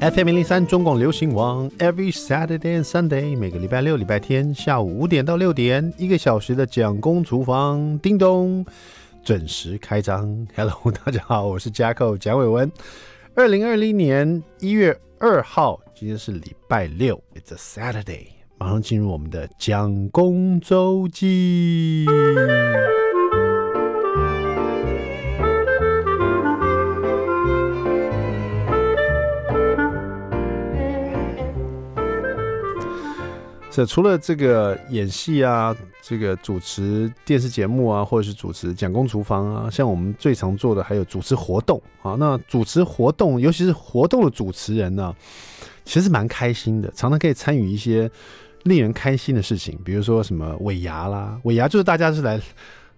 FM 零零三中广流行网，Every Saturday and Sunday，每个礼拜六、礼拜天下午五点到六点，一个小时的蒋公厨房，叮咚，准时开张。Hello，大家好，我是嘉客蒋伟文。二零二零年一月二号，今天是礼拜六，It's a Saturday，马上进入我们的蒋公周记。是除了这个演戏啊，这个主持电视节目啊，或者是主持《讲公厨房》啊，像我们最常做的还有主持活动啊。那主持活动，尤其是活动的主持人呢，其实蛮开心的，常常可以参与一些令人开心的事情，比如说什么尾牙啦，尾牙就是大家是来。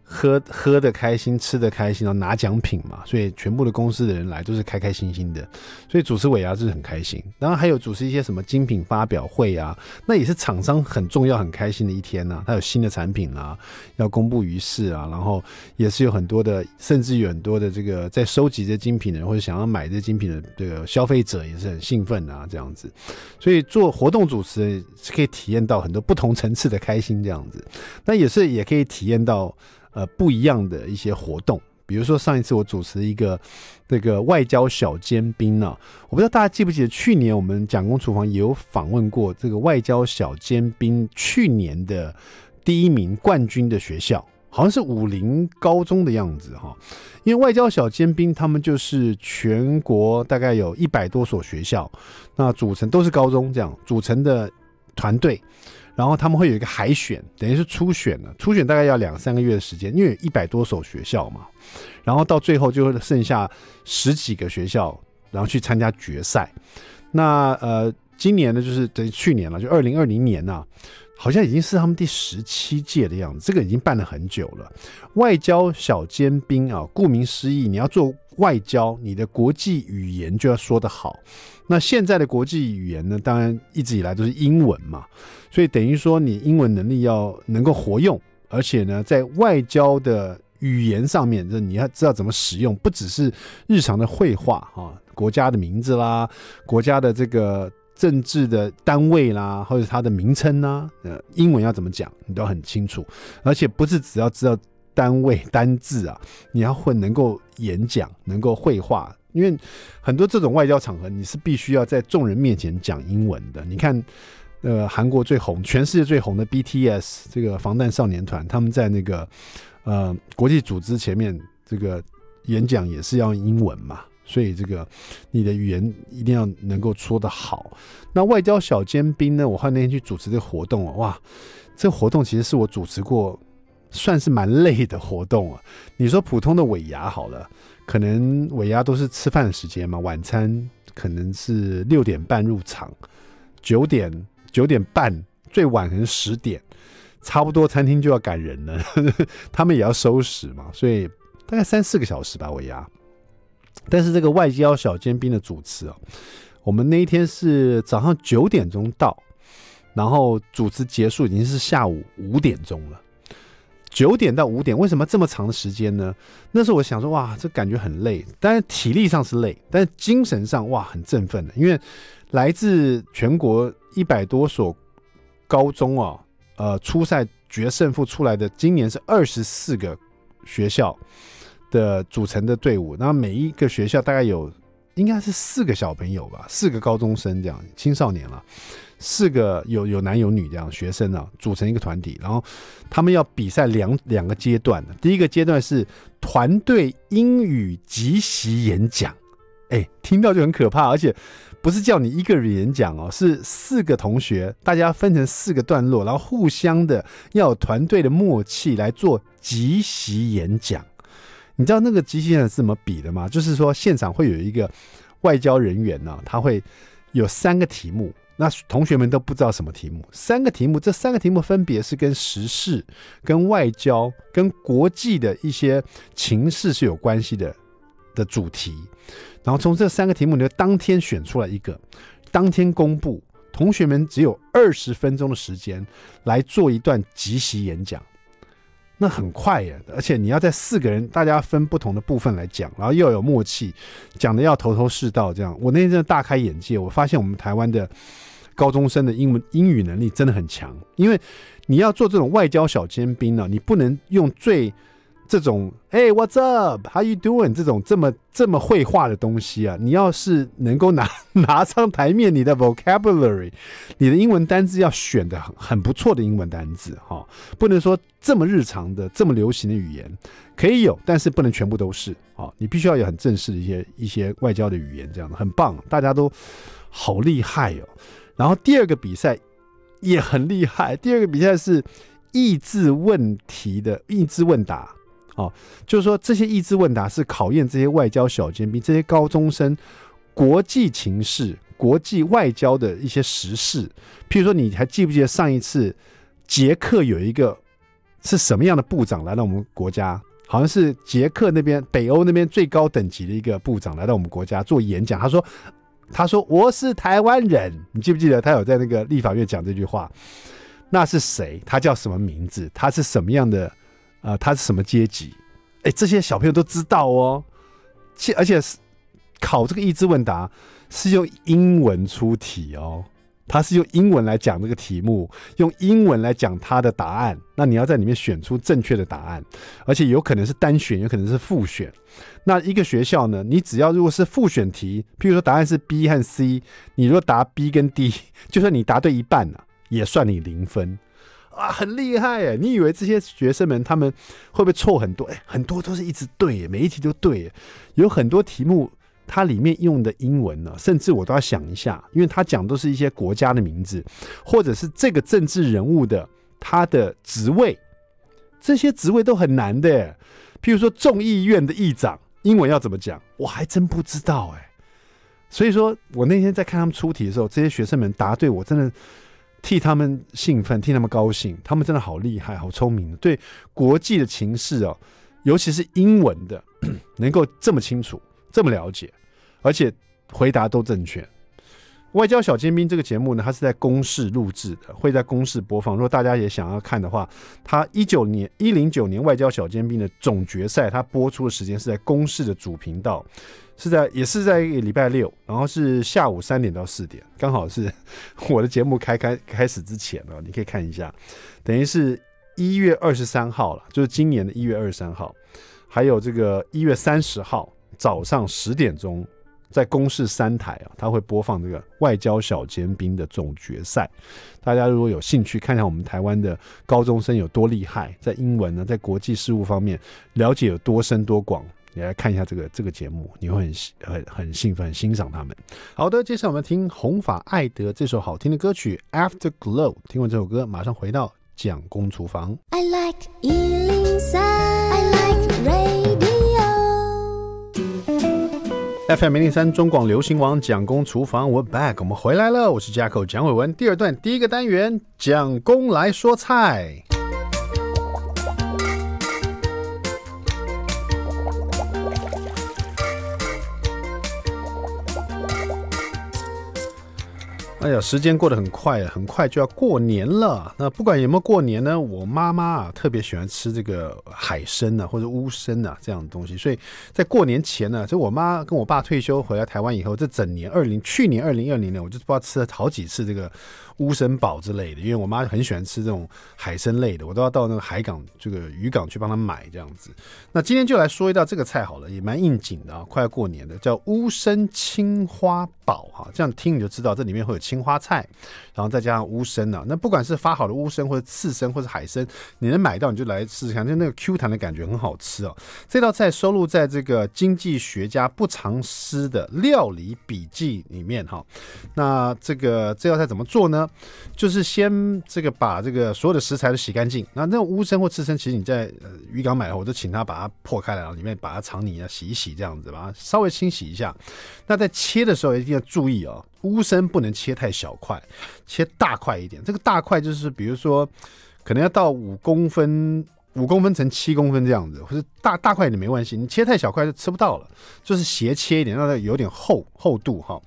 喝喝的开心，吃的开心，然后拿奖品嘛，所以全部的公司的人来都是开开心心的，所以主持尾牙是很开心。然后还有主持一些什么精品发表会啊，那也是厂商很重要、很开心的一天呐。他有新的产品啊，要公布于世啊，然后也是有很多的，甚至有很多的这个在收集这精品的，人或者想要买这精品的这个消费者也是很兴奋啊，这样子。所以做活动主持是可以体验到很多不同层次的开心这样子，那也是也可以体验到。呃，不一样的一些活动，比如说上一次我主持一个这个外交小尖兵呢，我不知道大家记不记得，去年我们蒋公厨房也有访问过这个外交小尖兵去年的第一名冠军的学校，好像是武林高中的样子哈，因为外交小尖兵他们就是全国大概有一百多所学校，那组成都是高中这样组成的团队。然后他们会有一个海选，等于是初选了。初选大概要两三个月的时间，因为一百多所学校嘛。然后到最后就会剩下十几个学校，然后去参加决赛。那呃，今年呢，就是等于去年了，就二零二零年呢。好像已经是他们第十七届的样子，这个已经办了很久了。外交小尖兵啊，顾名思义，你要做外交，你的国际语言就要说得好。那现在的国际语言呢，当然一直以来都是英文嘛，所以等于说你英文能力要能够活用，而且呢，在外交的语言上面，这你要知道怎么使用，不只是日常的绘画啊，国家的名字啦，国家的这个。政治的单位啦，或者它的名称啦，呃，英文要怎么讲，你都很清楚。而且不是只要知道单位单字啊，你要会能够演讲，能够绘画。因为很多这种外交场合，你是必须要在众人面前讲英文的。你看，呃，韩国最红，全世界最红的 BTS 这个防弹少年团，他们在那个呃国际组织前面这个演讲也是要用英文嘛。所以这个，你的语言一定要能够说得好。那外交小尖兵呢？我那天去主持这个活动啊，哇，这活动其实是我主持过，算是蛮累的活动啊。你说普通的尾牙好了，可能尾牙都是吃饭的时间嘛，晚餐可能是六点半入场，九点九点半，最晚可能十点，差不多餐厅就要赶人了，他们也要收拾嘛，所以大概三四个小时吧，尾牙。但是这个外交小尖兵的主持啊，我们那一天是早上九点钟到，然后主持结束已经是下午五点钟了。九点到五点，为什么这么长的时间呢？那时候我想说，哇，这感觉很累，但是体力上是累，但是精神上哇很振奋的，因为来自全国一百多所高中啊，呃，初赛决胜负出来的，今年是二十四个学校。的组成的队伍，那每一个学校大概有应该是四个小朋友吧，四个高中生这样青少年了，四个有有男有女这样学生啊，组成一个团体，然后他们要比赛两两个阶段的，第一个阶段是团队英语即席演讲，哎，听到就很可怕，而且不是叫你一个人演讲哦，是四个同学，大家分成四个段落，然后互相的要有团队的默契来做即席演讲。你知道那个集训是怎么比的吗？就是说，现场会有一个外交人员呢，他会有三个题目，那同学们都不知道什么题目。三个题目，这三个题目分别是跟时事、跟外交、跟国际的一些情势是有关系的的主题。然后从这三个题目你就当天选出来一个，当天公布。同学们只有二十分钟的时间来做一段即席演讲。那很快耶，而且你要在四个人，大家分不同的部分来讲，然后又有默契，讲的要头头是道。这样，我那天真的大开眼界，我发现我们台湾的高中生的英文英语能力真的很强，因为你要做这种外交小尖兵呢，你不能用最。这种哎，What's up？How you doing？这种这么这么会话的东西啊，你要是能够拿 拿上台面，你的 vocabulary，你的英文单字要选的很很不错的英文单字哈，不能说这么日常的这么流行的语言，可以有，但是不能全部都是啊，你必须要有很正式的一些一些外交的语言，这样的很棒，大家都好厉害哟。然后第二个比赛也很厉害，第二个比赛是意志问题的意志问答。哦，就是说这些益智问答是考验这些外交小尖兵、这些高中生国际情势、国际外交的一些时事。譬如说，你还记不记得上一次，捷克有一个是什么样的部长来到我们国家？好像是捷克那边北欧那边最高等级的一个部长来到我们国家做演讲。他说：“他说我是台湾人。”你记不记得他有在那个立法院讲这句话？那是谁？他叫什么名字？他是什么样的？啊，他是什么阶级？哎，这些小朋友都知道哦。且而且是考这个益智问答，是用英文出题哦。他是用英文来讲这个题目，用英文来讲他的答案。那你要在里面选出正确的答案，而且有可能是单选，有可能是复选。那一个学校呢，你只要如果是复选题，譬如说答案是 B 和 C，你如果答 B 跟 D，就算你答对一半了，也算你零分。啊，很厉害哎！你以为这些学生们他们会不会错很多？哎，很多都是一直对，每一题都对。有很多题目，它里面用的英文呢，甚至我都要想一下，因为他讲都是一些国家的名字，或者是这个政治人物的他的职位，这些职位都很难的。譬如说众议院的议长，英文要怎么讲？我还真不知道哎。所以说我那天在看他们出题的时候，这些学生们答对，我真的。替他们兴奋，替他们高兴，他们真的好厉害，好聪明。对国际的情势哦，尤其是英文的，能够这么清楚、这么了解，而且回答都正确。《外交小尖兵》这个节目呢，它是在公视录制的，会在公视播放。如果大家也想要看的话，它一九年一零九年《外交小尖兵》的总决赛，它播出的时间是在公视的主频道，是在也是在礼拜六，然后是下午三点到四点，刚好是我的节目开开开始之前呢，你可以看一下，等于是一月二十三号了，就是今年的一月二十三号，还有这个一月三十号早上十点钟。在公视三台啊，他会播放这个《外交小尖兵》的总决赛。大家如果有兴趣，看一下我们台湾的高中生有多厉害，在英文呢，在国际事务方面了解有多深多广。你来看一下这个这个节目，你会很很很兴奋，很欣赏他们。好的，接下来我们听红发艾德这首好听的歌曲《Afterglow》。听完这首歌，马上回到蒋公厨房。I like FM 零零三中广流行网蒋公厨房，We back，我们回来了，我是 j a Jack，蒋伟文，第二段第一个单元，蒋公来说菜。哎呀，时间过得很快，啊，很快就要过年了。那不管有没有过年呢，我妈妈啊特别喜欢吃这个海参啊，或者乌参啊这样的东西。所以在过年前呢，就我妈跟我爸退休回来台湾以后，这整年二零去年二零二零年，我就不知道吃了好几次这个。乌参堡之类的，因为我妈很喜欢吃这种海参类的，我都要到那个海港这个渔港去帮她买这样子。那今天就来说一道这个菜好了，也蛮应景的，啊，快要过年了，叫乌参青花堡哈。这样听你就知道这里面会有青花菜，然后再加上乌参呢。那不管是发好的乌参，或者刺参，或者海参，你能买到你就来试试看，就那个 Q 弹的感觉很好吃哦。这道菜收录在这个经济学家不藏诗的料理笔记里面哈。那这个这道菜怎么做呢？就是先这个把这个所有的食材都洗干净。那那乌参或刺参，其实你在鱼港买后，我就请他把它破开来，然后里面把它藏泥啊洗一洗，这样子把它稍微清洗一下。那在切的时候一定要注意哦，乌参不能切太小块，切大块一点。这个大块就是比如说可能要到五公分，五公分乘七公分这样子，或者大大块一点没关系。你切太小块就吃不到了，就是斜切一点，让它有点厚厚度哈。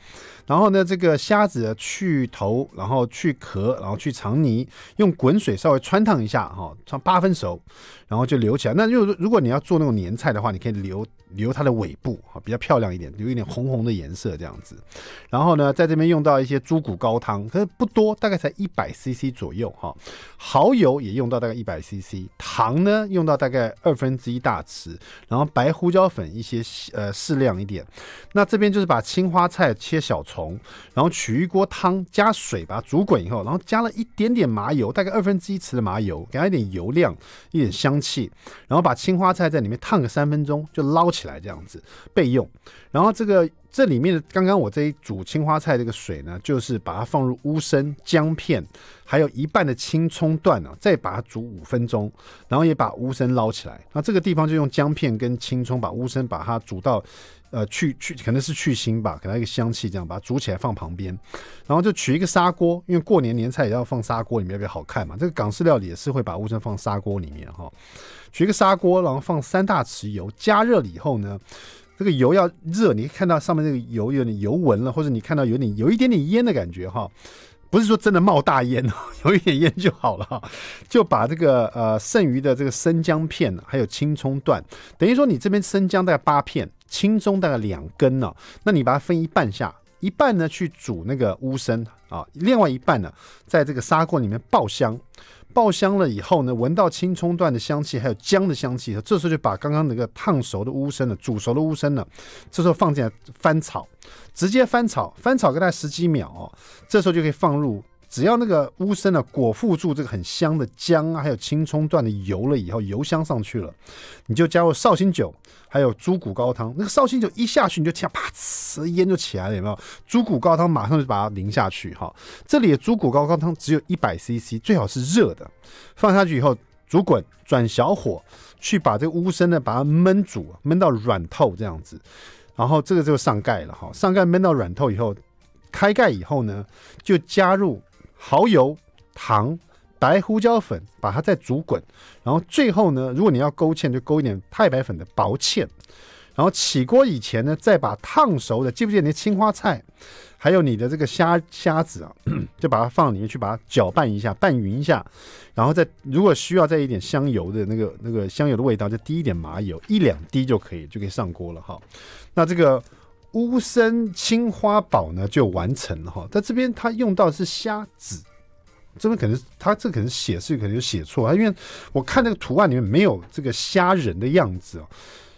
然后呢，这个虾子去头，然后去壳，然后去肠泥，用滚水稍微穿烫一下，哈，穿八分熟，然后就留起来。那就如果你要做那种年菜的话，你可以留。留它的尾部啊，比较漂亮一点，留一点红红的颜色这样子。然后呢，在这边用到一些猪骨高汤，可是不多，大概才一百 CC 左右哈。蚝油也用到大概一百 CC，糖呢用到大概二分之一大匙，然后白胡椒粉一些呃适量一点。那这边就是把青花菜切小虫，然后取一锅汤加水把它煮滚以后，然后加了一点点麻油，大概二分之一匙的麻油，给它一点油量，一点香气。然后把青花菜在里面烫个三分钟就捞起。来这样子备用，然后这个。这里面的刚刚我这一煮青花菜这个水呢，就是把它放入乌参、姜片，还有一半的青葱段呢，再把它煮五分钟，然后也把乌参捞起来。那这个地方就用姜片跟青葱把乌参把它煮到，呃，去去可能是去腥吧，给它一个香气，这样把它煮起来放旁边。然后就取一个砂锅，因为过年年菜也要放砂锅里面，比较好看嘛。这个港式料理也是会把乌参放砂锅里面哈。取一个砂锅，然后放三大匙油加热了以后呢。这个油要热，你看到上面那个油有点油纹了，或者你看到有点有一点点烟的感觉哈，不是说真的冒大烟 有一点烟就好了，就把这个呃剩余的这个生姜片还有青葱段，等于说你这边生姜大概八片，青葱大概两根呢，那你把它分一半下，一半呢去煮那个乌参啊，另外一半呢在这个砂锅里面爆香。爆香了以后呢，闻到青葱段的香气，还有姜的香气，这时候就把刚刚那个烫熟的乌参呢，煮熟的乌参呢，这时候放进来翻炒，直接翻炒，翻炒个大概十几秒，这时候就可以放入。只要那个乌参呢裹附住这个很香的姜啊，还有青葱段的油了以后，油香上去了，你就加入绍兴酒，还有猪骨高汤。那个绍兴酒一下去，你就听啪呲，烟就起来了，有没有？猪骨高汤马上就把它淋下去，哈。这里的猪骨高汤只有一百 CC，最好是热的，放下去以后煮滚，转小火，去把这个乌参呢把它焖煮，焖到软透这样子。然后这个就上盖了，哈。上盖焖到软透以后，开盖以后呢，就加入。蚝油、糖、白胡椒粉，把它再煮滚，然后最后呢，如果你要勾芡，就勾一点太白粉的薄芡。然后起锅以前呢，再把烫熟的，记不记得你的青花菜，还有你的这个虾虾子啊，就把它放里面去，把它搅拌一下，拌匀一下。然后再如果需要再一点香油的那个那个香油的味道，就滴一点麻油，一两滴就可以就可以上锅了哈。那这个。乌参青花宝呢就完成了哈，在这边它用到是虾子，这边可能它这可能写是可能有写错，啊，因为我看那个图案里面没有这个虾仁的样子哦。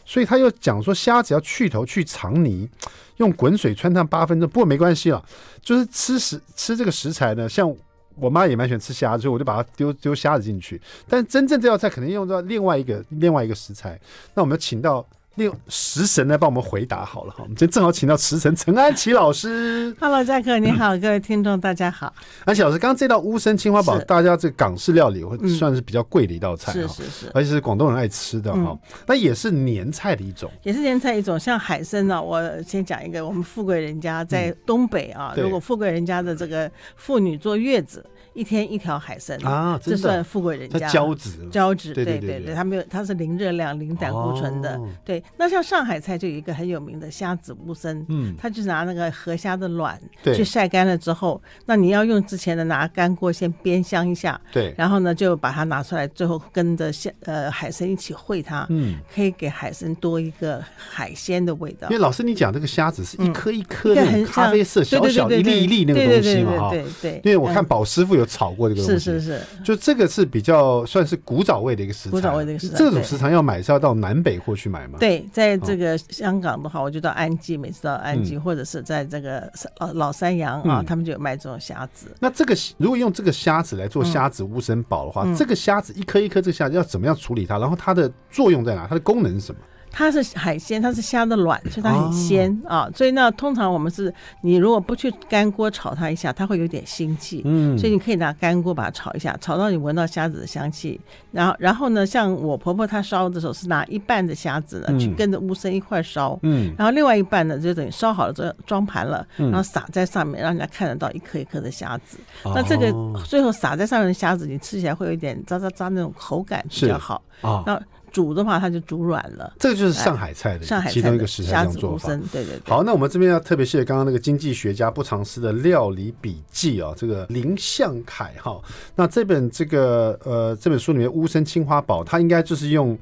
所以他又讲说虾子要去头去肠泥，用滚水穿烫八分钟，不过没关系了，就是吃食吃这个食材呢，像我妈也蛮喜欢吃虾，所以我就把它丢丢虾子进去，但真正这道菜可能用到另外一个另外一个食材，那我们要请到。用食神来帮我们回答好了哈，我们天正好请到食神陈安琪老师。Hello，嘉哥你好，各位听众大家好。安琪老师，刚刚这道乌参青花宝，大家这港式料理会算是比较贵的一道菜哈，是是是，而且是广东人爱吃的哈，那也是年菜的一种，也是年菜一种。像海参呢，我先讲一个，我们富贵人家在东北啊，如果富贵人家的这个妇女坐月子。一天一条海参啊，这算富贵人家。它胶质，胶质，对对对，它没有，它是零热量、零胆固醇的。对，那像上海菜就有一个很有名的虾子乌参，嗯，他就拿那个河虾的卵去晒干了之后，那你要用之前的拿干锅先煸香一下，对，然后呢就把它拿出来，最后跟着虾呃海参一起烩它，嗯，可以给海参多一个海鲜的味道。因为老师你讲这个虾子是一颗一颗的、种咖啡色小小一粒一粒那个东西嘛哈，对，因为我看宝师傅有。炒过这个东西是是是，就这个是比较算是古早味的一个食材，古早味的一个食材。这种食材要买是要到南北货去买吗？对，在这个香港的话，我就到安吉，每次到安吉，或者是在这个老老山羊啊，他们就有卖这种虾子。那这个如果用这个虾子来做虾子乌参宝的话，这个虾子一颗一颗，这个虾子要怎么样处理它？然后它的作用在哪？它的功能是什么？它是海鲜，它是虾的卵，所以它很鲜啊。所以呢，通常我们是，你如果不去干锅炒它一下，它会有点腥气。嗯。所以你可以拿干锅把它炒一下，炒到你闻到虾子的香气。然后，然后呢，像我婆婆她烧的时候是拿一半的虾子呢，去跟着乌参一块烧。嗯。然后另外一半呢，就等于烧好了之后装盘了，然后撒在上面，让人家看得到一颗一颗的虾子。那这个最后撒在上面的虾子，你吃起来会有一点渣渣渣那种口感比较好。那、哦。煮的话，它就煮软了。这个就是上海菜的其中一个食材做法。对对，好，那我们这边要特别谢谢刚刚那个经济学家不常吃的料理笔记啊，这个林向凯哈。那这本这个呃这本书里面乌参青花宝，它应该就是用。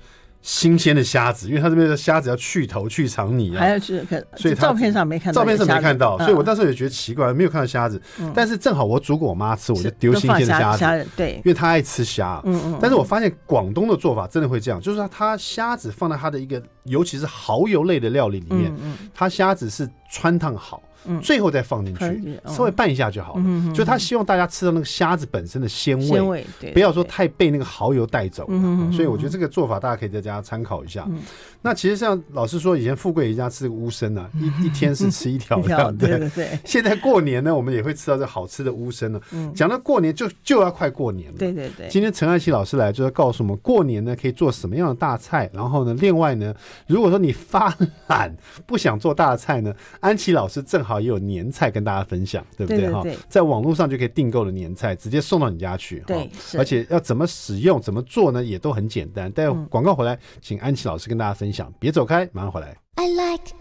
新鲜的虾子，因为他这边的虾子要去头去肠泥啊，还要去，所以照片上没看到，照片上没看到，所以我当时也觉得奇怪，没有看到虾子。但是正好我煮给我妈吃，我就丢新鲜的虾子，对，因为她爱吃虾。嗯嗯。但是我发现广东的做法真的会这样，就是说她虾子放在她的一个，尤其是蚝油类的料理里面，她虾子是穿烫好。最后再放进去，稍微拌一下就好了。嗯，就他希望大家吃到那个虾子本身的鲜味，对，不要说太被那个蚝油带走了。嗯所以我觉得这个做法大家可以在家参考一下。嗯。那其实像老师说，以前富贵人家吃乌参呢，一一天是吃一条，对对对。现在过年呢，我们也会吃到这好吃的乌参呢。嗯。讲到过年就就要快过年了。对对对。今天陈安琪老师来，就要告诉我们过年呢可以做什么样的大菜。然后呢，另外呢，如果说你发懒不想做大菜呢，安琪老师正好。也有年菜跟大家分享，对不对？哈，在网络上就可以订购的年菜，直接送到你家去。对，而且要怎么使用、怎么做呢？也都很简单。待广告回来，请安琪老师跟大家分享。别走开，马上回来。I like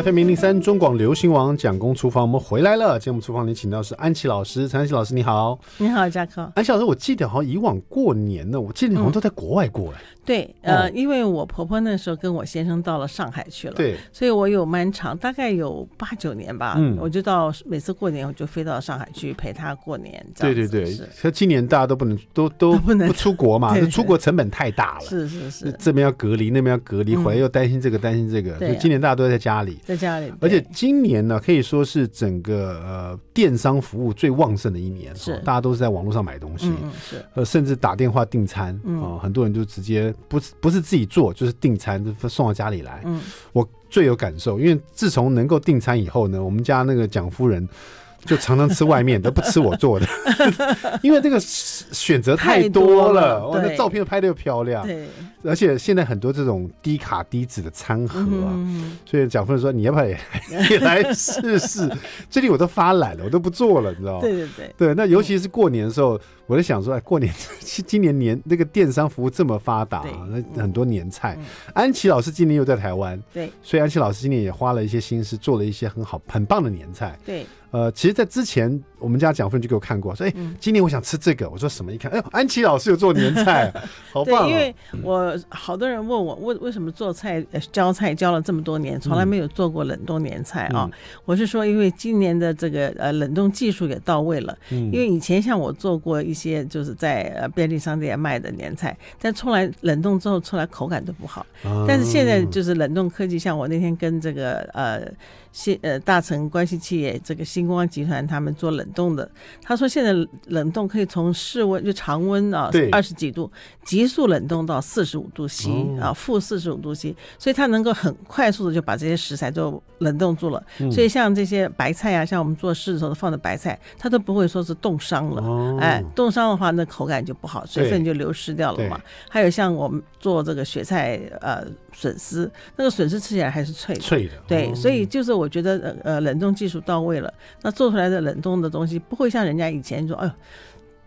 FM 零零三中广流行网蒋工厨房，我们回来了。节目厨房里请到是安琪老师，陈安琪老师你好，你好嘉康。安琪老师，我记得好像以往过年呢，我记得你好像都在国外过哎。对，呃，因为我婆婆那时候跟我先生到了上海去了，对，所以我有漫长大概有八九年吧，嗯，我就到每次过年我就飞到上海去陪他过年。对对对，像今年大家都不能都都不能出国嘛，这 出国成本太大了，是是是，这边要隔离，那边要隔离，回来又担心这个担心这个，所今年大家都在家里。在家里，而且今年呢，可以说是整个呃电商服务最旺盛的一年，是大家都是在网络上买东西，是呃甚至打电话订餐啊，很多人就直接不是不是自己做，就是订餐送到家里来。嗯，我最有感受，因为自从能够订餐以后呢，我们家那个蒋夫人就常常吃外面，都不吃我做的，因为这个选择太多了，我的照片拍的又漂亮，而且现在很多这种低卡低脂的餐盒，啊，所以蒋夫人说：“你要不要也 来试试？”这 里我都发懒了，我都不做了，你知道吗？对对对。对，那尤其是过年的时候，我在想说，哎，过年 今年年那个电商服务这么发达，那很多年菜。安琪老师今年又在台湾，对，所以安琪老师今年也花了一些心思，做了一些很好很棒的年菜。对，呃，其实，在之前我们家蒋夫人就给我看过，说：“哎，今年我想吃这个。”我说：“什么？”一看，哎，呦，安琪老师有做年菜，好棒！因为我。好多人问我，为为什么做菜、教菜教了这么多年，从来没有做过冷冻年菜啊？我是说，因为今年的这个呃冷冻技术也到位了。嗯，因为以前像我做过一些，就是在便利商店卖的年菜，但出来冷冻之后出来口感都不好。但是现在就是冷冻科技，像我那天跟这个呃。新呃，大成关系企业这个星光集团，他们做冷冻的。他说现在冷冻可以从室温就常温啊，对，二十几度，急速冷冻到四十五度 C 啊，负四十五度 C，所以它能够很快速的就把这些食材都冷冻住了。所以像这些白菜呀，像我们做的子候放的白菜，它都不会说是冻伤了。哎，冻伤的话，那口感就不好，水分就流失掉了嘛。还有像我们做这个雪菜，呃。笋丝，那个笋丝吃起来还是脆脆的，对，所以就是我觉得，呃，冷冻技术到位了，那做出来的冷冻的东西不会像人家以前说，哎呦。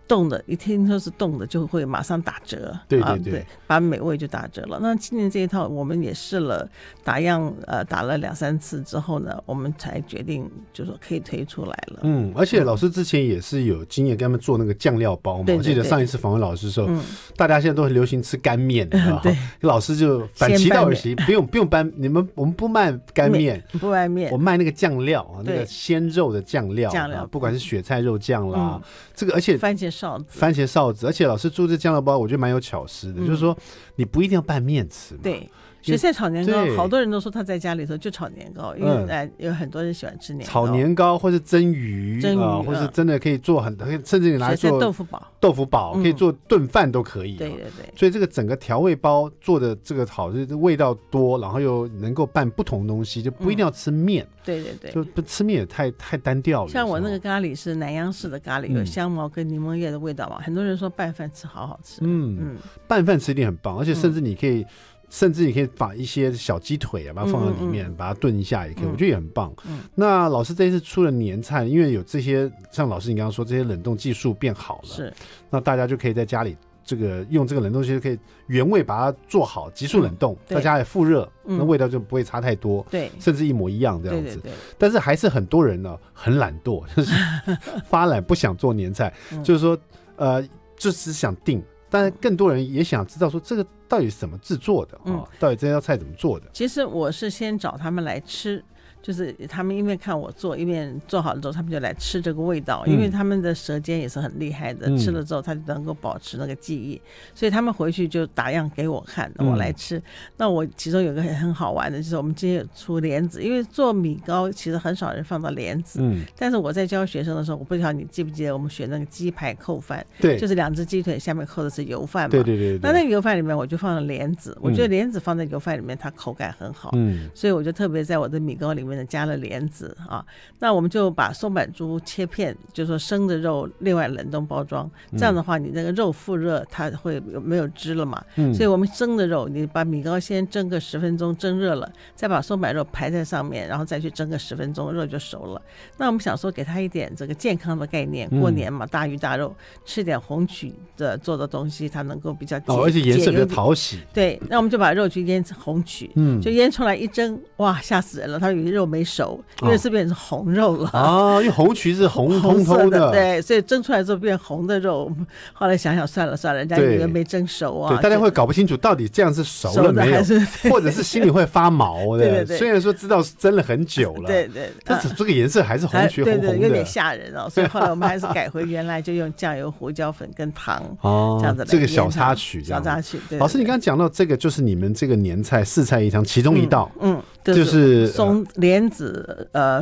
冻的，一听说是冻的，就会马上打折，对对对，把美味就打折了。那今年这一套我们也试了打样，呃，打了两三次之后呢，我们才决定就是可以推出来了。嗯，而且老师之前也是有经验，给他们做那个酱料包嘛。我记得上一次访问老师的时候，大家现在都很流行吃干面，对，老师就反其道而行，不用不用搬你们，我们不卖干面，不卖面，我卖那个酱料，那个鲜肉的酱料，不管是雪菜肉酱啦，这个而且番茄。番茄臊子，而且老师做这酱料包，我觉得蛮有巧思的，就是说你不一定要拌面吃。对。雪菜炒年糕，好多人都说他在家里头就炒年糕，因为哎，有很多人喜欢吃年。炒年糕或是蒸鱼，啊，或是真的可以做很多，甚至你来做豆腐煲，豆腐煲可以做炖饭都可以。对对对。所以这个整个调味包做的这个好，就是味道多，然后又能够拌不同东西，就不一定要吃面。对对对。就不吃面也太太单调了。像我那个咖喱是南洋式的咖喱，有香茅跟柠檬叶的味道嘛。很多人说拌饭吃好好吃。嗯嗯。拌饭吃一定很棒，而且甚至你可以。甚至你可以把一些小鸡腿啊，把它放在里面，把它炖一下也可以，我觉得也很棒。那老师这次出了年菜，因为有这些，像老师你刚刚说这些冷冻技术变好了，是，那大家就可以在家里这个用这个冷冻技术，可以原味把它做好，急速冷冻，在家里复热，那味道就不会差太多，对，甚至一模一样这样子。但是还是很多人呢，很懒惰，就是 发懒，不想做年菜，就是说，呃，就只想定，但是更多人也想知道说这个到底是怎么制作的，嗯，到底这道菜怎么做的？其实我是先找他们来吃。就是他们一为看我做，一为做好了之后，他们就来吃这个味道。因为他们的舌尖也是很厉害的，吃了之后他就能够保持那个记忆。所以他们回去就打样给我看，我来吃。那我其中有个很好玩的就是，我们今天出莲子，因为做米糕其实很少人放到莲子。嗯。但是我在教学生的时候，我不知道你记不记得我们学那个鸡排扣饭。对。就是两只鸡腿下面扣的是油饭嘛。对对对。那那个油饭里面我就放了莲子，我觉得莲子放在油饭里面它口感很好。嗯。所以我就特别在我的米糕里面。加了莲子啊，那我们就把松板猪切片，就是、说生的肉另外冷冻包装。这样的话，你那个肉复热，它会有没有汁了嘛？嗯，所以我们蒸的肉，你把米糕先蒸个十分钟，蒸热了，再把松板肉排在上面，然后再去蒸个十分钟，肉就熟了。那我们想说，给他一点这个健康的概念，过年嘛，大鱼大肉，吃点红曲的做的东西，它能够比较。哦，而且颜色比较讨喜。对，那我们就把肉去腌成红曲，嗯，就腌出来一蒸，哇，吓死人了，它有些肉。肉没熟，因为是变成红肉了哦，因为红曲是红红通的，对，所以蒸出来之后变红的肉。后来想想，算了算了，人家以为没蒸熟啊。对，大家会搞不清楚到底这样是熟了没有，或者是心里会发毛的。对对。虽然说知道是蒸了很久了，对对。但是这个颜色还是红曲红红的，有点吓人哦。所以后来我们还是改回原来，就用酱油、胡椒粉跟糖哦这样子。这个小插曲，小插曲。老师，你刚刚讲到这个，就是你们这个年菜四菜一汤其中一道，嗯。就是松莲子，呃，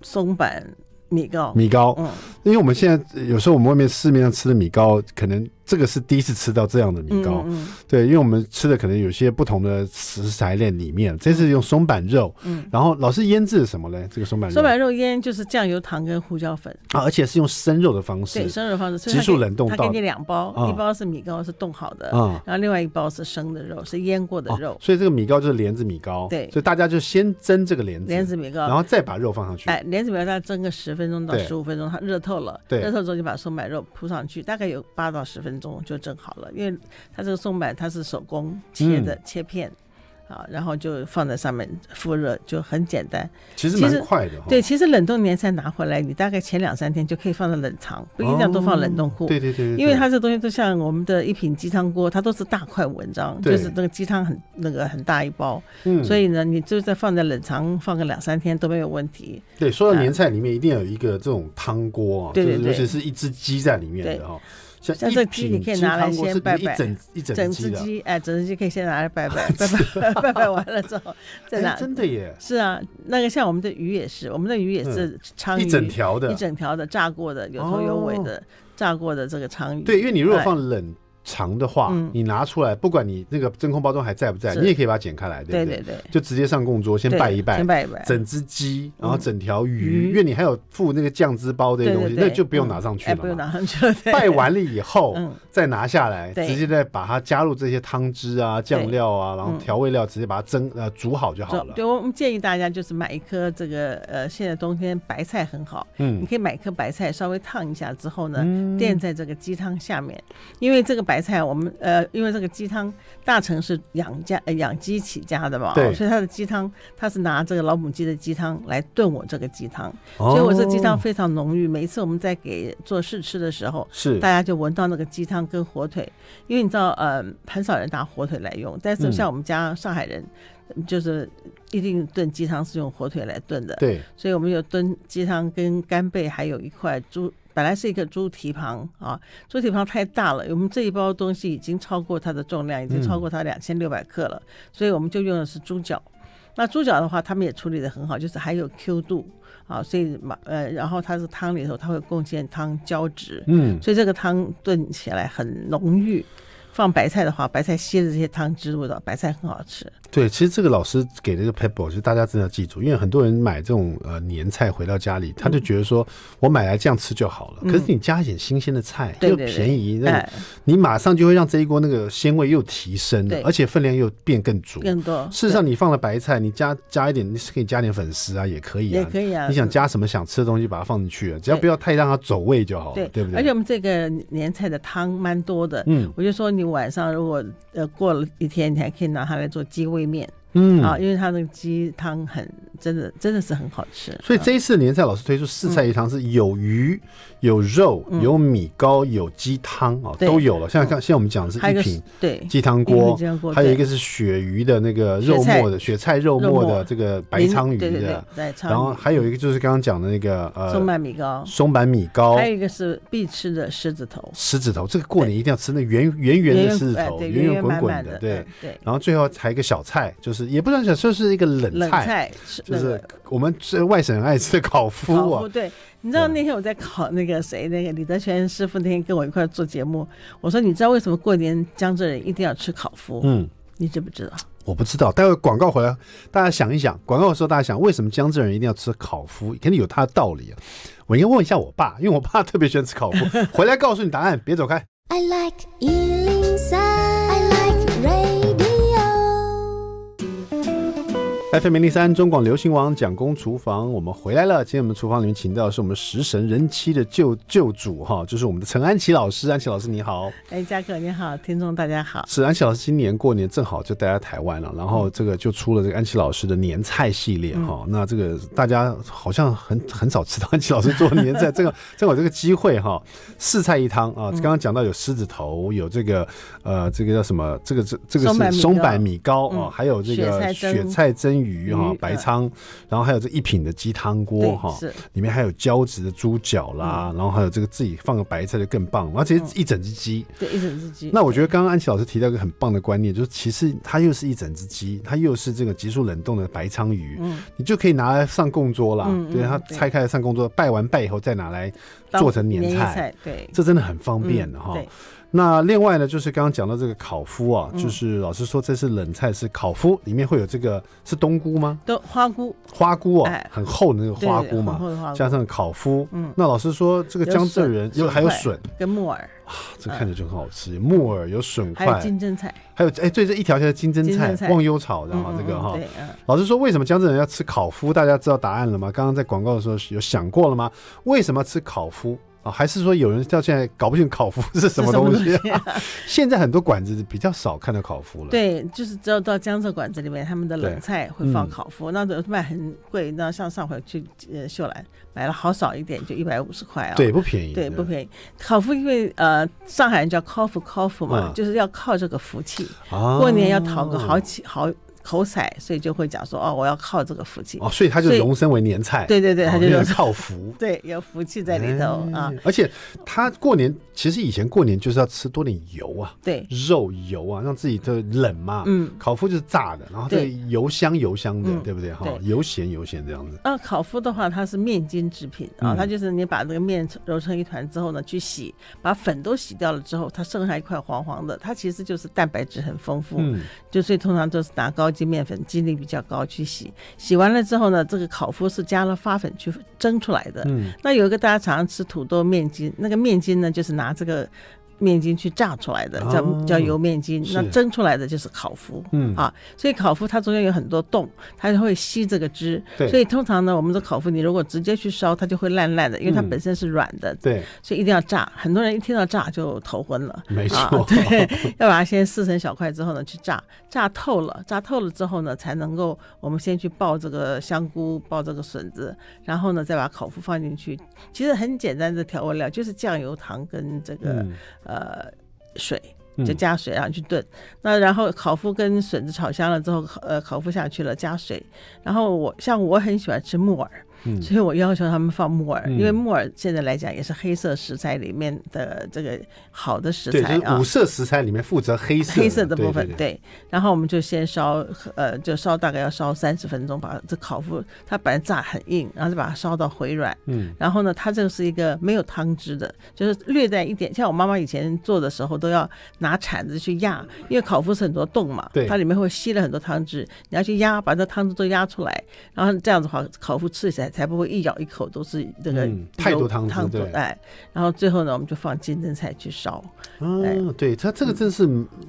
松板米糕，米糕，嗯。因为我们现在有时候我们外面市面上吃的米糕，可能这个是第一次吃到这样的米糕。对，因为我们吃的可能有些不同的食材链里面，这是用松板肉，然后老是腌制什么呢？这个松板肉。松板肉腌就是酱油、糖跟胡椒粉。啊，而且是用生肉的方式。对，生肉方式。急速冷冻。他给你两包，一包是米糕是冻好的，然后另外一包是生的肉，是腌过的肉。所以这个米糕就是莲子米糕。对，所以大家就先蒸这个莲子莲子米糕，然后再把肉放上去。哎，莲子米糕，它蒸个十分钟到十五分钟，它热透。透了，热透之后就把松柏肉铺上去，大概有八到十分钟就蒸好了，因为它这个松柏它是手工切的切片。啊，然后就放在上面复热，就很简单。其实其实快的。对，其实冷冻年菜拿回来，你大概前两三天就可以放在冷藏，不一定要都放冷冻库。对对对。因为它这东西都像我们的一品鸡汤锅，它都是大块文章，就是那个鸡汤很那个很大一包，嗯。所以呢，你就在放在冷藏放个两三天都没有问题。对，说到年菜里面，一定有一个这种汤锅啊，就是尤其是一只鸡在里面的。哦。像像这鸡，你可以拿来先拜拜。一整一整整只鸡，哎，整只鸡可以先拿来拜拜，拜拜 拜拜完了之后再拿。真的耶！是啊，那个像我们的鱼也是，我们的鱼也是鲳鱼，一整条的，一整条的炸过的，有头有尾的炸过的这个鲳鱼。对，因为你如果放冷。长的话，你拿出来，不管你那个真空包装还在不在，你也可以把它剪开来，对不对？对对对，就直接上供桌先拜一拜，整只鸡，然后整条鱼，因为你还有附那个酱汁包这些东西，那就不用拿上去了嘛。不用拿上去了。拜完了以后，再拿下来，直接再把它加入这些汤汁啊、酱料啊，然后调味料，直接把它蒸呃煮好就好了。对，我我们建议大家就是买一颗这个呃，现在冬天白菜很好，嗯，你可以买一颗白菜，稍微烫一下之后呢，垫在这个鸡汤下面，因为这个白。菜我们呃，因为这个鸡汤，大城市养家养鸡起家的嘛，所以他的鸡汤，他是拿这个老母鸡的鸡汤来炖我这个鸡汤，所以我这鸡汤非常浓郁。每一次我们在给做试吃的时候，是大家就闻到那个鸡汤跟火腿，因为你知道呃，很少人拿火腿来用，但是像我们家上海人，就是一定炖鸡汤是用火腿来炖的，对，所以我们就炖鸡汤跟干贝，还有一块猪。本来是一个猪蹄膀啊，猪蹄膀太大了，我们这一包东西已经超过它的重量，已经超过它两千六百克了，所以我们就用的是猪脚。那猪脚的话，他们也处理的很好，就是还有 Q 度啊，所以嘛呃，然后它是汤里头，它会贡献汤胶质，嗯，所以这个汤炖起来很浓郁。放白菜的话，白菜吸的这些汤汁味道，白菜很好吃。对，其实这个老师给的一个 pepper，就是大家真的要记住，因为很多人买这种呃年菜回到家里，他就觉得说我买来这样吃就好了。可是你加一点新鲜的菜，又便宜，那你马上就会让这一锅那个鲜味又提升了，而且分量又变更足。更多。事实上，你放了白菜，你加加一点，你可以加点粉丝啊，也可以，也可以啊。你想加什么想吃的东西，把它放进去，啊，只要不要太让它走味就好，对不对？而且我们这个年菜的汤蛮多的，嗯，我就说你晚上如果呃过了一天，你还可以拿它来做鸡味。对面。嗯啊，因为他那个鸡汤很真的，真的是很好吃。所以这一次年菜，老师推出四菜一汤，是有鱼、有肉、有米糕、有鸡汤啊，都有了。像像现在我们讲的是一品对鸡汤锅，还有一个是鳕鱼的那个肉末的雪菜肉末的这个白鲳鱼的，然后还有一个就是刚刚讲的那个呃松板米糕，松板米糕，还有一个是必吃的狮子头。狮子头这个过年一定要吃，那圆圆圆的狮子头，圆圆滚滚的，对。对。然后最后还有一个小菜就是。也不算小，说是一个冷菜，就是我们这外省爱吃烤麸啊。对，你知道那天我在烤那个谁，那个李德全师傅那天跟我一块做节目，我说你知道为什么过年江浙人一定要吃烤麸？嗯，你知不知道？我不知道，待会广告回来大家想一想，广告的时候大家想为什么江浙人一定要吃烤麸，肯定有它的道理啊。我应该问一下我爸，因为我爸特别喜欢吃烤麸，回来告诉你答案，别走开。I like FM 零零三中广流行王蒋公厨房，我们回来了。今天我们厨房里面请到的是我们食神人妻的旧旧主哈，就是我们的陈安琪老师。安琪老师你好，哎嘉可你好，听众大家好。是安琪老师今年过年正好就待在台湾了，然后这个就出了这个安琪老师的年菜系列哈。那这个大家好像很很少吃到安琪老师做年菜，这个正好这个机会哈，四菜一汤啊。刚刚讲到有狮子头，有这个呃这个叫什么？这个这这个是松柏米糕啊，还有这个雪菜蒸。鱼哈白鲳，然后还有这一品的鸡汤锅哈，是里面还有胶质的猪脚啦，然后还有这个自己放个白菜就更棒，而且一整只鸡，对一整只鸡。那我觉得刚刚安琪老师提到一个很棒的观念，就是其实它又是一整只鸡，它又是这个急速冷冻的白鲳鱼，你就可以拿来上供桌啦，对它拆开来上供桌，拜完拜以后再拿来做成年菜，对，这真的很方便的哈。那另外呢，就是刚刚讲到这个烤麸啊，就是老师说这是冷菜，是烤麸，里面会有这个是冬菇吗？冬花菇，花菇啊，很厚的那个花菇嘛，加上烤麸。嗯，那老师说这个江浙人因为还有笋跟木耳啊，这看起就很好吃。木耳有笋块，有金针菜，还有哎，对，这一条条金针菜、忘忧草的哈，这个哈。老师说为什么江浙人要吃烤麸？大家知道答案了吗？刚刚在广告的时候有想过了吗？为什么吃烤麸？啊，还是说有人到现在搞不清烤麸 是什么东西？现在很多馆子比较少看到烤麸了。对，就是只有到江浙馆子里面，他们的冷菜会放烤麸。那都卖很贵。那像上回去呃秀兰买了好少一点，就一百五十块啊。对，不便宜。对，不便宜。烤麸因为呃上海人叫烤麸烤麸嘛，就是要靠这个福气，过年要讨个好几好。口彩，所以就会讲说哦，我要靠这个福气哦，所以他就荣升为年菜。对对对，他就靠福。对，有福气在里头啊。而且他过年，其实以前过年就是要吃多点油啊，对，肉油啊，让自己的冷嘛。嗯，烤麸就是炸的，然后这油香油香的，对不对哈？油咸油咸这样子。啊，烤麸的话，它是面筋制品啊，它就是你把这个面揉成一团之后呢，去洗，把粉都洗掉了之后，它剩下一块黄黄的，它其实就是蛋白质很丰富。嗯，就所以通常都是拿高。面粉筋力比较高，去洗洗完了之后呢，这个烤麸是加了发粉去蒸出来的。嗯，那有一个大家常常吃土豆面筋，那个面筋呢就是拿这个。面筋去炸出来的叫叫油面筋，那蒸出来的就是烤麸嗯啊。所以烤麸它中间有很多洞，它就会吸这个汁。所以通常呢，我们的烤麸你如果直接去烧，它就会烂烂的，因为它本身是软的。对，所以一定要炸。很多人一听到炸就头昏了，没错，对，要把它先撕成小块之后呢去炸，炸透了，炸透了之后呢才能够，我们先去爆这个香菇，爆这个笋子，然后呢再把烤麸放进去。其实很简单的调味料就是酱油、糖跟这个。呃，水就加水啊，去炖。那然后烤麸跟笋子炒香了之后，呃，烤麸下去了，加水。然后我像我很喜欢吃木耳。所以我要求他们放木耳，因为木耳现在来讲也是黑色食材里面的这个好的食材啊。五色食材里面负责黑色。黑色的部分，对。然后我们就先烧，呃，就烧大概要烧三十分钟，把这烤麸它本来炸很硬，然后就把它烧到回软。嗯。然后呢，它这个是一个没有汤汁的，就是略带一点。像我妈妈以前做的时候，都要拿铲子去压，因为烤麸是很多洞嘛，对，它里面会吸了很多汤汁，你要去压，把这汤汁都压出来。然后这样子的话，烤麸吃起来。才不会一咬一口都是这个太多汤汤汁，哎，然后最后呢，我们就放金针菜去烧。啊，对，它这个真是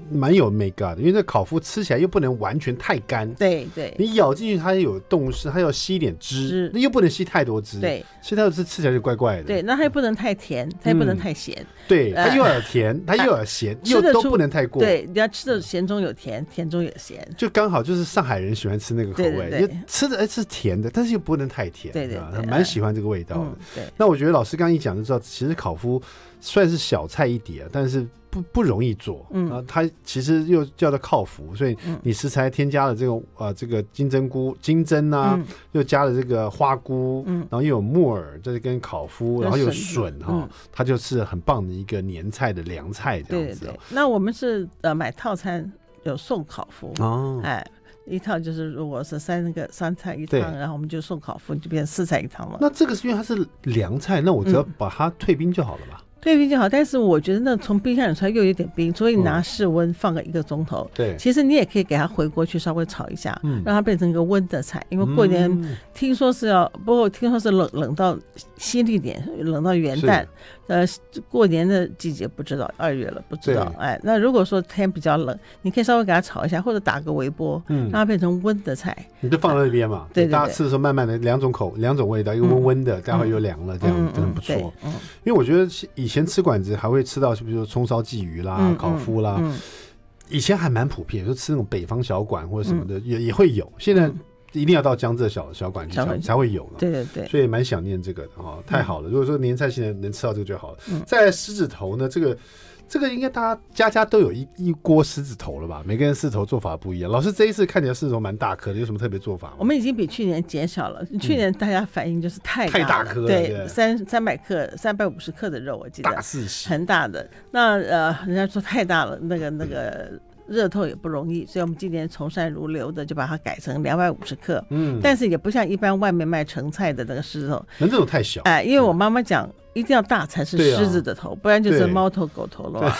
蛮有美感的，因为这烤麸吃起来又不能完全太干，对对，你咬进去它有动势，它要吸一点汁，那又不能吸太多汁，对，吸太多汁吃起来就怪怪的。对，那它又不能太甜，它又不能太咸，对，它又要甜，它又要咸，又都不能太过。对，你要吃的咸中有甜，甜中有咸，就刚好就是上海人喜欢吃那个口味，吃的哎是甜的，但是又不能太甜。对对，他蛮喜欢这个味道的。对，那我觉得老师刚刚一讲就知道，其实烤麸算是小菜一碟啊，但是不不容易做。嗯，它其实又叫做烤麸，所以你食材添加了这个啊，这个金针菇、金针啊，又加了这个花菇，然后又有木耳，这是跟烤麸，然后有笋哈，它就是很棒的一个年菜的凉菜这样子。那我们是呃买套餐有送烤麸哦，哎。一套就是，如果是三个三菜一汤，然后我们就送烤麸，就变四菜一汤了。那这个是因为它是凉菜，那我只要把它退冰就好了吧。对，比较好，但是我觉得那从冰箱里出来又有点冰，所以拿室温放个一个钟头。对，其实你也可以给它回锅去稍微炒一下，让它变成一个温的菜。因为过年听说是要，不过听说是冷冷到新利点，冷到元旦，呃，过年的季节不知道，二月了不知道。哎，那如果说天比较冷，你可以稍微给它炒一下，或者打个微波，让它变成温的菜。你就放在那边嘛，对，大家吃的时候慢慢的两种口，两种味道，一个温温的，待会又凉了，这样子。错，因为我觉得以前吃馆子还会吃到，是不如说葱烧鲫鱼啦、烤麸啦，以前还蛮普遍，就吃那种北方小馆或者什么的也也会有。现在一定要到江浙小小馆才才会有了，对对对，所以蛮想念这个的哈，太好了！如果说年菜现在能吃到这个就好了。在狮子头呢，这个。这个应该大家家家都有一一锅狮子头了吧？每个人狮子头做法不一样。老师这一次看起来狮子头蛮大颗的，有什么特别做法我们已经比去年减少了。去年大家反应就是太大，颗，对，三三百克、三百五十克的肉，我记得很大的。那呃，人家说太大了，那个那个。热透也不容易，所以我们今年从善如流的就把它改成两百五十克。嗯，但是也不像一般外面卖成菜的那个狮子头，那这种太小。哎，因为我妈妈讲，一定要大才是狮子的头，不然就是猫头狗头了。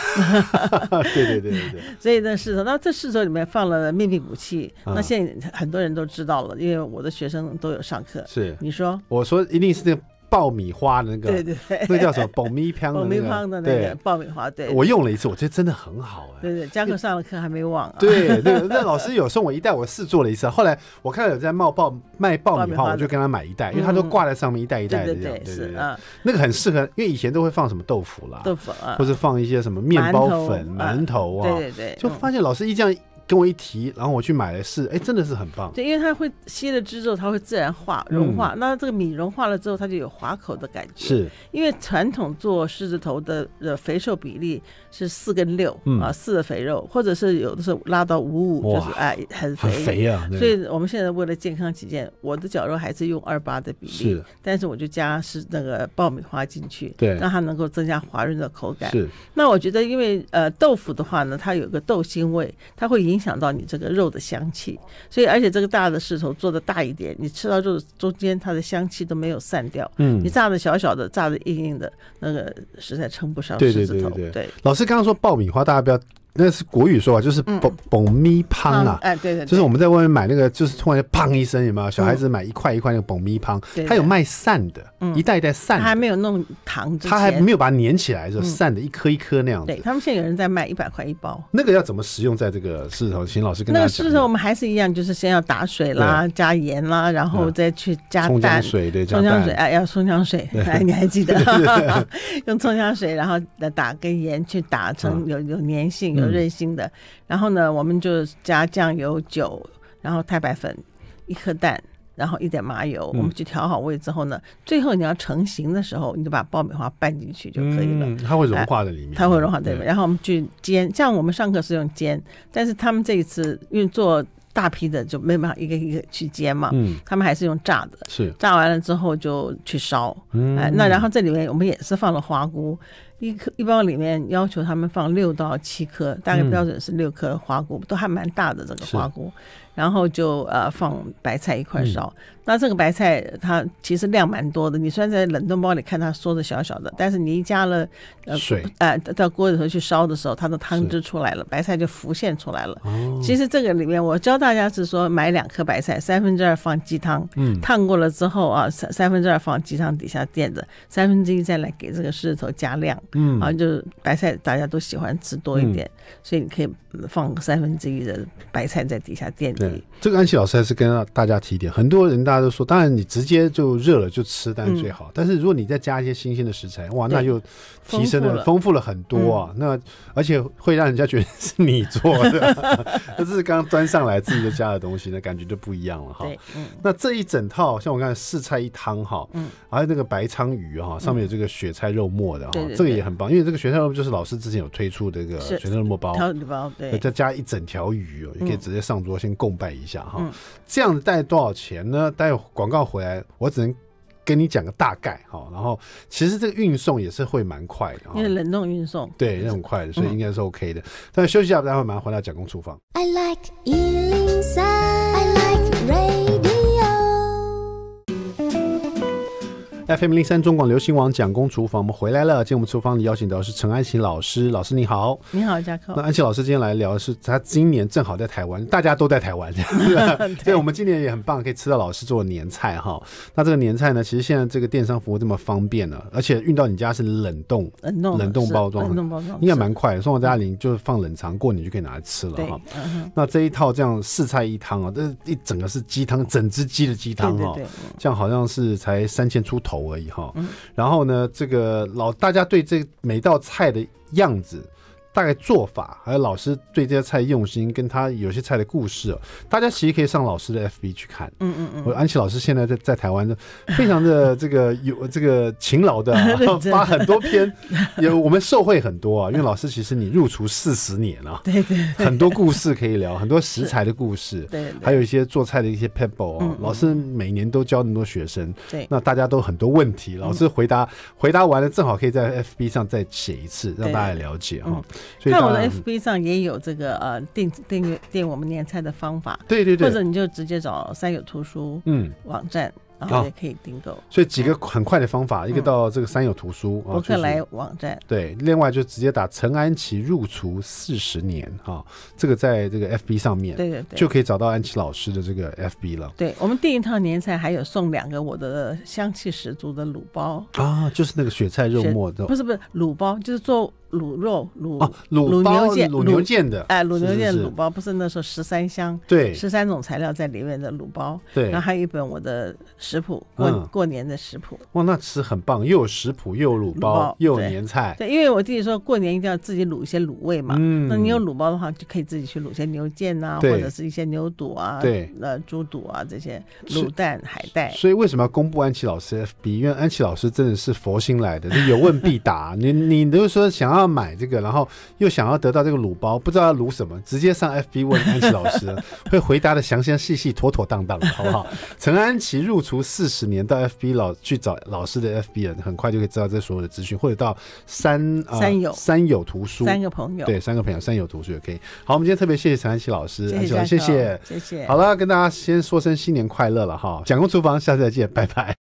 对对对对，所以那狮子头，那这狮子头里面放了秘密武器。那现在很多人都知道了，因为我的学生都有上课。是，你说？我说一定是那。爆米花的那个，对对，那个叫什么爆米片，爆米香的那个爆米花。对，我用了一次，我觉得真的很好哎。对对，佳哥上了课还没忘啊。对对，那老师有送我一袋，我试做了一次。后来我看到有在冒爆卖爆米花，我就跟他买一袋，因为他都挂在上面一袋一袋的。对对对，是啊，那个很适合，因为以前都会放什么豆腐啦，豆腐啊，或者放一些什么面包粉、馒头啊，对对对，就发现老师一这样。跟我一提，然后我去买了试，哎，真的是很棒。对，因为它会吸了汁之后，它会自然化融化。那这个米融化了之后，它就有滑口的感觉。是，因为传统做狮子头的呃肥瘦比例是四跟六，啊，四的肥肉，或者是有的时候拉到五五，就是哎很肥。肥啊！所以我们现在为了健康起见，我的绞肉还是用二八的比例，但是我就加是那个爆米花进去，对，让它能够增加滑润的口感。是，那我觉得因为呃豆腐的话呢，它有个豆腥味，它会影响。影响到你这个肉的香气，所以而且这个大的狮头做的大一点，你吃到肉中间它的香气都没有散掉。嗯，你炸的小小的，炸的硬硬的，那个实在称不上狮子头。对，老师刚刚说爆米花，大家不要。那是国语说啊，就是嘣嘣咪乓啊，哎对对，就是我们在外面买那个，就是突然就砰”一声，有没有？小孩子买一块一块那个嘣咪乓，他有卖散的，一袋一袋散的，还没有弄糖，他还没有把它粘起来的散的，一颗一颗那样子。对，他们现在有人在卖一百块一包。那个要怎么使用在这个市头？请老师那个市头，我们还是一样，就是先要打水啦，加盐啦，然后再去加葱姜水，对，葱姜水，哎，要葱姜水，哎，你还记得？用葱姜水，然后打跟盐去打成有有粘性。有韧性的，然后呢，我们就加酱油、酒，然后太白粉，一颗蛋，然后一点麻油，我们去调好味之后呢，最后你要成型的时候，你就把爆米花拌进去就可以了。它会融化在里面，它会融化在里面。然后我们去煎，像我们上课是用煎，但是他们这一次因为做大批的，就没办法一个一个去煎嘛。嗯，他们还是用炸的，是炸完了之后就去烧。嗯，那然后这里面我们也是放了花菇。一颗一包里面要求他们放六到七颗，大概标准是六颗花菇，都还蛮大的这个花菇，然后就呃放白菜一块烧。那这个白菜它其实量蛮多的，你虽然在冷冻包里看它缩的小小的，但是你一加了呃水啊到锅里头去烧的时候，它的汤汁出来了，白菜就浮现出来了。其实这个里面我教大家是说买两颗白菜，三分之二放鸡汤，嗯，烫过了之后啊，三三分之二放鸡汤底下垫着，三分之一再来给这个狮子头加量，嗯，啊就是白菜大家都喜欢吃多一点，所以你可以放三分之一的白菜在底下垫底。这个安琪老师还是跟大家提点，很多人大家都说，当然你直接就热了就吃，但是最好。但是如果你再加一些新鲜的食材，哇，那就提升了，丰富了很多啊。那而且会让人家觉得是你做的，那是刚端上来自己加的东西，那感觉就不一样了哈。那这一整套，像我刚才四菜一汤哈，嗯，还有那个白鲳鱼哈，上面有这个雪菜肉末的，对，这个也很棒，因为这个雪菜肉末就是老师之前有推出这个雪菜肉末包，对，再加一整条鱼哦，你可以直接上桌先供拜一下哈。这样子带多少钱呢？带广告回来，我只能跟你讲个大概哈。然后其实这个运送也是会蛮快的，因为冷冻运送对也很快的，所以应该是 OK 的。但休息一下，待会马上回到讲工厨房。I like FM 零三中广流行网蒋工厨房，我们回来了。今天我们厨房里邀请到是陈安琪老师，老师你好，你好嘉客。那安琪老师今天来聊的是，他今年正好在台湾，大家都在台湾，对，我们今年也很棒，可以吃到老师做的年菜哈。那这个年菜呢，其实现在这个电商服务这么方便了，而且运到你家是冷冻，冷冻，冷冻包装，冷冻包装，应该蛮快，送到家里就是放冷藏，过年就可以拿来吃了哈。那这一套这样四菜一汤啊，这一整个是鸡汤，整只鸡的鸡汤哦，这样好像是才三千出头。而已哈，然后呢，这个老大家对这每道菜的样子。大概做法，还有老师对这些菜用心，跟他有些菜的故事，大家其实可以上老师的 FB 去看。嗯嗯嗯。我安琪老师现在在在台湾，非常的这个有这个勤劳的，发很多篇。有我们受惠很多啊，因为老师其实你入厨四十年了，对对，很多故事可以聊，很多食材的故事，对，还有一些做菜的一些 pebble。老师每年都教那么多学生，对，那大家都很多问题，老师回答回答完了，正好可以在 FB 上再写一次，让大家了解哈。看我的 FB 上也有这个呃订订阅订我们年菜的方法，对对对，或者你就直接找三友图书嗯网站，然后也可以订购。所以几个很快的方法，一个到这个三友图书，博客来网站，对，另外就直接打陈安琪入厨四十年啊，这个在这个 FB 上面，对对对，就可以找到安琪老师的这个 FB 了。对我们订一套年菜还有送两个我的香气十足的卤包啊，就是那个雪菜肉末的，不是不是卤包，就是做。卤肉卤卤卤牛腱卤牛腱的哎卤牛腱卤包不是那时候十三香对十三种材料在里面的卤包对然后还有一本我的食谱过过年的食谱哇那吃很棒又有食谱又有卤包又有年菜对因为我弟弟说过年一定要自己卤一些卤味嘛嗯那你有卤包的话就可以自己去卤些牛腱呐或者是一些牛肚啊对呃猪肚啊这些卤蛋海带所以为什么要公布安琪老师？FB？因为安琪老师真的是佛心来的，你有问必答。你你如果说想要。要买这个，然后又想要得到这个卤包，不知道要卤什么，直接上 FB 问安琪老师，会回答的详详细细、妥妥当当，好不好？陈安琪入厨四十年，到 FB 老去找老师的 FB 人，很快就可以知道这所有的资讯，或者到三三友三友图书，三个朋友，对，三个朋友，三友图书也可以。好，我们今天特别谢谢陈安琪老师，谢谢，谢谢，谢谢。好了，跟大家先说声新年快乐了哈！蒋公厨房，下次再见，拜拜。